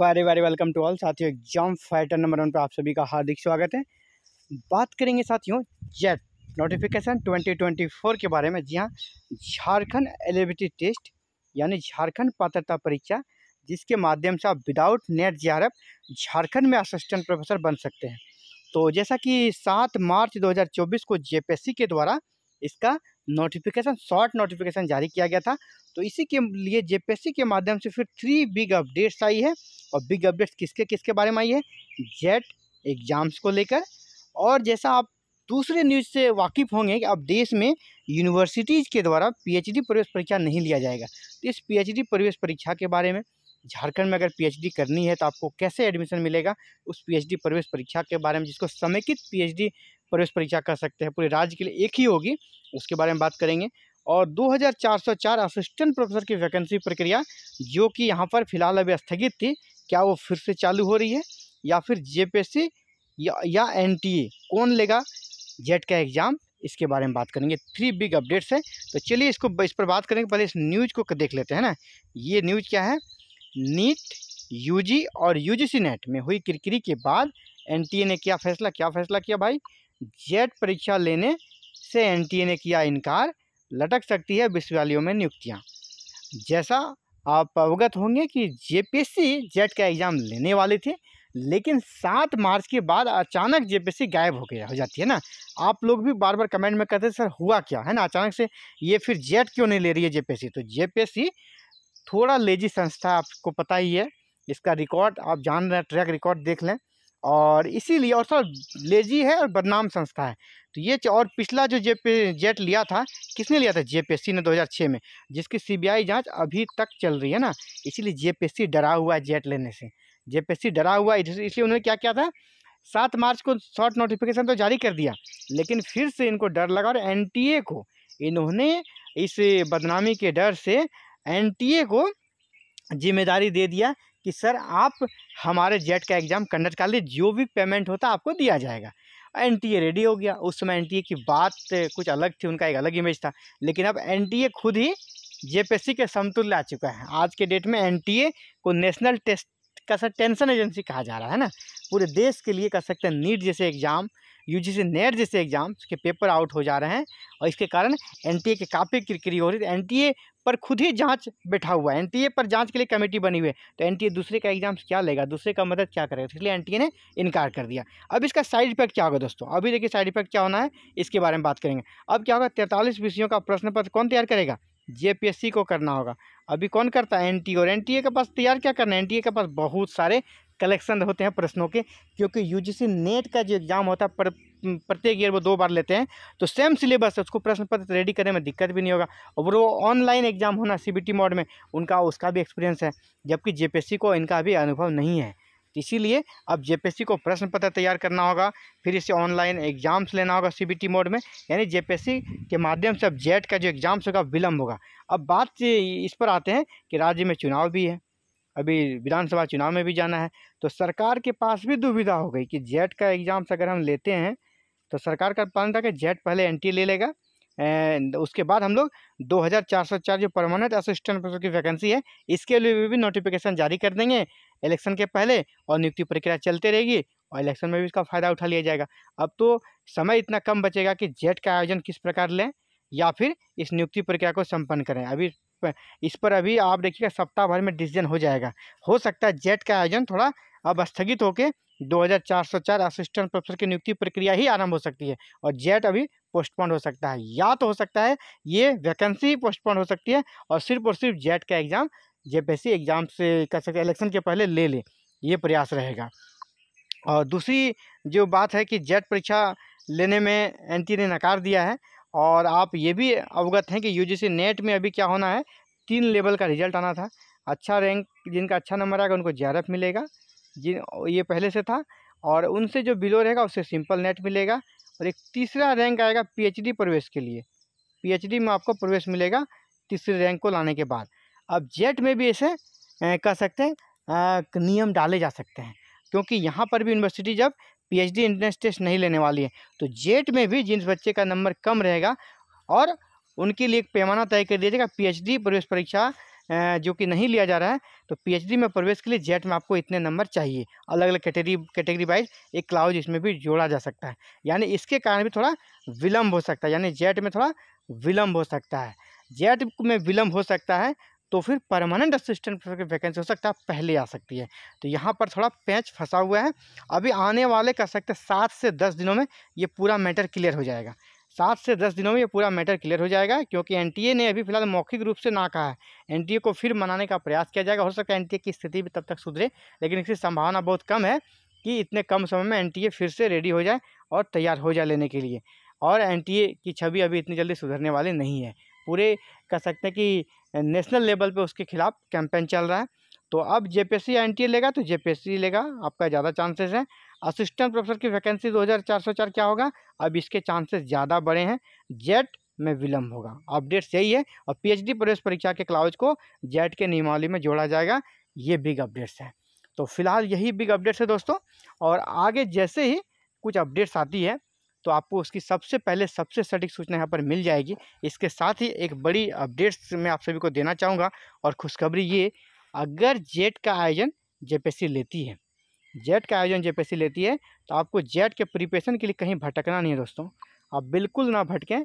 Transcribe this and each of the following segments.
very very welcome to all साथियों exam fighter number one पर आप सभी का हार्दिक स्वागत है बात करेंगे साथियों जेट नोटिफिकेशन 2024 के बारे में जी हाँ झारखंड एलिबिलिटी टेस्ट यानी झारखंड पात्रता परीक्षा जिसके माध्यम से आप विदाउट नेट जे झारखंड में असिस्टेंट प्रोफेसर बन सकते हैं तो जैसा कि सात मार्च दो को जेपीएससी के द्वारा इसका नोटिफिकेशन शॉर्ट नोटिफिकेशन जारी किया गया था तो इसी के लिए जेपीएससी के माध्यम से फिर थ्री बिग अपडेट्स आई है और बिग अपडेट्स किसके किसके बारे में आई है जेट एग्ज़ाम्स e को लेकर और जैसा आप दूसरे न्यूज़ से वाकिफ़ होंगे कि अब देश में यूनिवर्सिटीज़ के द्वारा पीएचडी प्रवेश परीक्षा नहीं लिया जाएगा तो इस पीएचडी प्रवेश परीक्षा के बारे में झारखंड में अगर पीएचडी करनी है तो आपको कैसे एडमिशन मिलेगा उस पीएचडी प्रवेश परीक्षा के बारे में जिसको समेकित पीएचडी प्रवेश परीक्षा कर सकते हैं पूरे राज्य के लिए एक ही होगी उसके बारे में बात करेंगे और 2404 असिस्टेंट प्रोफेसर की वैकेंसी प्रक्रिया जो कि यहाँ पर फिलहाल अभी स्थगित थी क्या वो फिर से चालू हो रही है या फिर जे या, या एन कौन लेगा जेट का एग्ज़ाम इसके बारे में बात करेंगे थ्री बिग अपडेट्स हैं तो चलिए इसको इस पर बात करेंगे पहले इस न्यूज़ को देख लेते हैं ना ये न्यूज़ क्या है नीट यूजी और यूजीसी नेट में हुई किरकिरी के बाद एनटीए ने किया फैसला क्या फैसला किया भाई जेट परीक्षा लेने से एनटीए ने किया इनकार लटक सकती है विश्वविद्यालयों में नियुक्तियाँ जैसा आप अवगत होंगे कि जेपीएससी जेट का एग्ज़ाम लेने वाले थे लेकिन सात मार्च के बाद अचानक जेपीएससी गायब हो गया हो जाती है ना आप लोग भी बार बार कमेंट में कहते सर हुआ क्या है ना अचानक से ये फिर जेट क्यों नहीं ले रही है जेपीएससी तो जेपीएससी थोड़ा लेजी संस्था आपको पता ही है इसका रिकॉर्ड आप जान रहे हैं ट्रैक रिकॉर्ड देख लें और इसीलिए और सर लेजी है और बदनाम संस्था है तो ये और पिछला जो जे जेट लिया था किसने लिया था जेपीएससी ने 2006 में जिसकी सीबीआई जांच अभी तक चल रही है ना इसीलिए जेपीएससी डरा हुआ है जेट लेने से जेपीएससी डरा हुआ है इसलिए उन्होंने क्या किया था सात मार्च को शॉर्ट नोटिफिकेशन तो जारी कर दिया लेकिन फिर से इनको डर लगा और एन को इन्होंने इस बदनामी के डर से एन को जिम्मेदारी दे दिया कि सर आप हमारे जेट का एग्ज़ाम कंडक्ट कर लीजिए जो भी पेमेंट होता आपको दिया जाएगा एन टी ए रेडी हो गया उस समय एन टी ए की बात कुछ अलग थी उनका एक अलग इमेज था लेकिन अब एन टी ए खुद ही जे के समतुल्य आ चुका है आज के डेट में एन टी ए को नेशनल टेस्ट का सर टेंशन एजेंसी कहा जा रहा है ना पूरे देश के लिए कह सकते हैं नीट जैसे एग्ज़ाम यूजीसी नेट जैसे एग्ज़ाम्स के पेपर आउट हो जा रहे हैं और इसके कारण एन के काफ़ी किरकिरी हो रही है एन पर खुद ही जांच बैठा हुआ है एन पर जांच के लिए कमेटी बनी हुई है तो एन दूसरे का एग्जाम्स क्या लेगा दूसरे का मदद क्या करेगा तो इसलिए एन ने इनकार कर दिया अब इसका साइड इफेक्ट क्या होगा दोस्तों अभी देखिए साइड इफेक्ट क्या होना है इसके बारे में बात करेंगे अब क्या होगा तैंतालीस विषयों का प्रश्न पत्र कौन तैयार करेगा जे को करना होगा अभी कौन करता है एन और एन के पास तैयार क्या करना है एन के पास बहुत सारे कलेक्शन होते हैं प्रश्नों के क्योंकि यूजीसी नेट का जो एग्ज़ाम होता है पर प्रत्येक ईयर वो दो बार लेते हैं तो सेम सिलेबस है उसको प्रश्न पत्र रेडी करने में दिक्कत भी नहीं होगा और वो ऑनलाइन एग्जाम होना सीबीटी मोड में उनका उसका भी एक्सपीरियंस है जबकि जेपीएससी को इनका अभी अनुभव नहीं है तो इसीलिए अब जेपीएससी को प्रश्न पत्र तैयार करना होगा फिर इसे ऑनलाइन एग्जाम्स लेना होगा सी मोड में यानी जे के माध्यम से अब जेट e का जो एग्ज़ाम्स होगा विलम्ब होगा अब बात इस पर आते हैं कि राज्य में चुनाव भी है अभी विधानसभा चुनाव में भी जाना है तो सरकार के पास भी दुविधा हो गई कि जेट का एग्ज़ाम्स अगर हम लेते हैं तो सरकार का प्लान था कि जेट पहले एन ले लेगा उसके बाद हम लोग 2404 जो परमानेंट असिस्टेंट प्रोफेसर की वैकेंसी है इसके लिए भी नोटिफिकेशन जारी कर देंगे इलेक्शन के पहले और नियुक्ति प्रक्रिया चलते रहेगी और इलेक्शन में भी इसका फ़ायदा उठा लिया जाएगा अब तो समय इतना कम बचेगा कि जेट का आयोजन किस प्रकार लें या फिर इस नियुक्ति प्रक्रिया को संपन्न करें अभी पर इस पर अभी आप देखिएगा सप्ताह भर में डिसीजन हो जाएगा हो सकता है जेट का आयोजन थोड़ा अब स्थगित होकर 2404 असिस्टेंट प्रोफेसर की नियुक्ति प्रक्रिया ही आरंभ हो सकती है और जेट अभी पोस्टपोन हो सकता है या तो हो सकता है ये वैकेंसी पोस्टपोन हो सकती है और सिर्फ और सिर्फ जेट का एग्ज़ाम जेपीएससी एग्ज़ाम से कर सकते इलेक्शन के पहले ले ले ये प्रयास रहेगा और दूसरी जो बात है कि जेट परीक्षा लेने में एन ने नकार दिया है और आप ये भी अवगत हैं कि यूजीसी नेट में अभी क्या होना है तीन लेवल का रिजल्ट आना था अच्छा रैंक जिनका अच्छा नंबर आएगा उनको जेआरएफ मिलेगा जिन ये पहले से था और उनसे जो बिलो रहेगा उससे सिंपल नेट मिलेगा और एक तीसरा रैंक आएगा पीएचडी प्रवेश के लिए पीएचडी में आपको प्रवेश मिलेगा तीसरे रैंक को लाने के बाद अब जेट में भी ऐसे कह सकते हैं नियम डाले जा सकते हैं क्योंकि यहाँ पर भी यूनिवर्सिटी जब पीएचडी एंट्रेंस टेस्ट नहीं लेने वाली है तो जेट में भी जिन बच्चे का नंबर कम रहेगा और उनके लिए एक पैमाना तय कर दिया जाएगा पीएचडी प्रवेश परीक्षा जो कि नहीं लिया जा रहा है तो पीएचडी में प्रवेश के लिए जेट में आपको इतने नंबर चाहिए अलग अलग कैटेगरी कैटेगरी वाइज एक क्लाउज इसमें भी जोड़ा जा सकता है यानी इसके कारण भी थोड़ा विलम्ब हो सकता है यानी जेट में थोड़ा विलम्ब हो सकता है जेट में विलम्ब हो सकता है तो फिर परमानेंट असिस्टेंट वैकेंसी हो सकता है पहले आ सकती है तो यहाँ पर थोड़ा पैच फंसा हुआ है अभी आने वाले कह सकते सात से दस दिनों में ये पूरा मैटर क्लियर हो जाएगा सात से दस दिनों में ये पूरा मैटर क्लियर हो जाएगा क्योंकि एनटीए ने अभी फिलहाल मौखिक रूप से ना कहा है एनटीए को फिर मनाने का प्रयास किया जाएगा हो सकता है एनटीए की स्थिति भी तब तक सुधरे लेकिन इसकी संभावना बहुत कम है कि इतने कम समय में एनटीए फिर से रेडी हो जाए और तैयार हो जाए लेने के लिए और एन की छवि अभी इतनी जल्दी सुधरने वाली नहीं है पूरे कह सकते हैं कि नेशनल लेवल पर उसके खिलाफ कैंपेन चल रहा है तो अब जेपीएससी एनटीए लेगा तो जेपीएससी लेगा आपका ज़्यादा चांसेस है असिस्टेंट प्रोफेसर की वैकेंसी 2404 क्या होगा अब इसके चांसेस ज़्यादा बड़े हैं जेट में विलंब होगा अपडेट्स यही है और पीएचडी प्रवेश परीक्षा के क्लाउज को जेट के नियमावली में जोड़ा जाएगा ये बिग अपडेट्स है तो फिलहाल यही बिग अपडेट्स है दोस्तों और आगे जैसे ही कुछ अपडेट्स आती है तो आपको उसकी सबसे पहले सबसे सटीक सूचना यहाँ पर मिल जाएगी इसके साथ ही एक बड़ी अपडेट्स मैं आप सभी को देना चाहूँगा और खुशखबरी ये अगर जेट का आयोजन जेपीएससी लेती है जेट का आयोजन जेपीएससी लेती है तो आपको जेट के प्रिपरेशन के लिए कहीं भटकना नहीं है दोस्तों आप बिल्कुल ना भटकें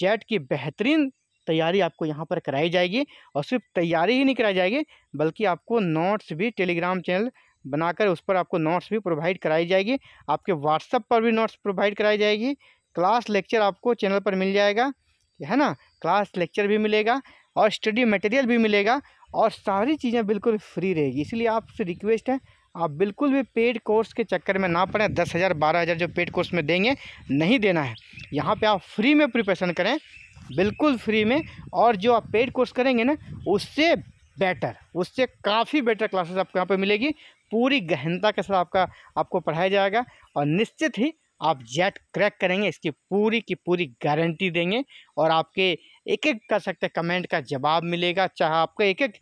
जेट की बेहतरीन तैयारी आपको यहाँ पर कराई जाएगी और सिर्फ तैयारी ही नहीं कराई जाएगी बल्कि आपको नोट्स भी टेलीग्राम चैनल बनाकर उस पर आपको नोट्स भी प्रोवाइड कराई जाएगी आपके व्हाट्सअप पर भी नोट्स प्रोवाइड कराई जाएगी क्लास लेक्चर आपको चैनल पर मिल जाएगा है ना क्लास लेक्चर भी मिलेगा और स्टडी मटेरियल भी मिलेगा और सारी चीज़ें बिल्कुल फ्री रहेगी इसलिए आपसे रिक्वेस्ट है आप बिल्कुल भी पेड कोर्स के चक्कर में ना पड़ें दस हज़ार बारह हज़ार जो पेड कोर्स में देंगे नहीं देना है यहाँ पे आप फ्री में प्रिपरेशन करें बिल्कुल फ्री में और जो आप पेड कोर्स करेंगे ना उससे बेटर उससे काफ़ी बेटर क्लासेस आपको यहाँ पे मिलेगी पूरी गहनता के साथ आपका आपको पढ़ाया जाएगा और निश्चित ही आप जेट क्रैक करेंगे इसकी पूरी की पूरी गारंटी देंगे और आपके एक एक कर सकते हैं कमेंट का जवाब मिलेगा चाहे आपका एक एक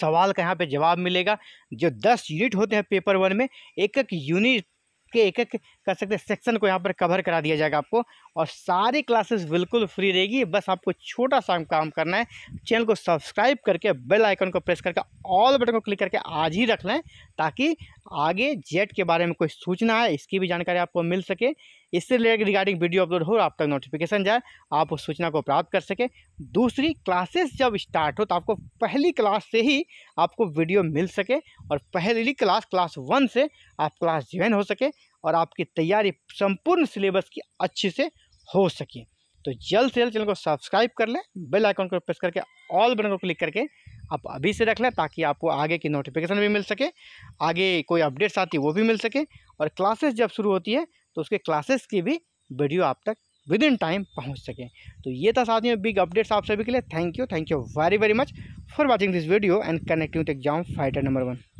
सवाल का यहाँ पे जवाब मिलेगा जो दस यूनिट होते हैं पेपर वन में एक एक यूनिट के एक एक कर सकते हैं सेक्शन को यहाँ पर कवर करा दिया जाएगा आपको और सारी क्लासेस बिल्कुल फ्री रहेगी बस आपको छोटा सा काम करना है चैनल को सब्सक्राइब करके बेल आइकन को प्रेस करके ऑल बटन को क्लिक करके आज ही रख लें ताकि आगे जेट के बारे में कोई सूचना है इसकी भी जानकारी आपको मिल सके इससे रिलेटेड रिगार्डिंग वीडियो अपलोड हो आप तक नोटिफिकेशन जाए आप उस सूचना को प्राप्त कर सकें दूसरी क्लासेस जब स्टार्ट हो तो आपको पहली क्लास से ही आपको वीडियो मिल सके और पहली क्लास क्लास वन से आप क्लास ज्वाइन हो सके और आपकी तैयारी संपूर्ण सिलेबस की अच्छे से हो सके तो जल्द से जल्द चैनल को सब्सक्राइब कर लें बेल आइकन को प्रेस करके ऑल बटन को क्लिक करके आप अभी से रख लें ताकि आपको आगे की नोटिफिकेशन भी मिल सके आगे कोई अपडेट्स आती है वो भी मिल सके और क्लासेस जब शुरू होती है तो उसके क्लासेस की भी वीडियो आप तक विद इन टाइम पहुंच सकें तो ये था साथियों बिग अपडेट्स आप सभी के लिए thank you thank you very very much for watching this video and connecting to exam fighter number one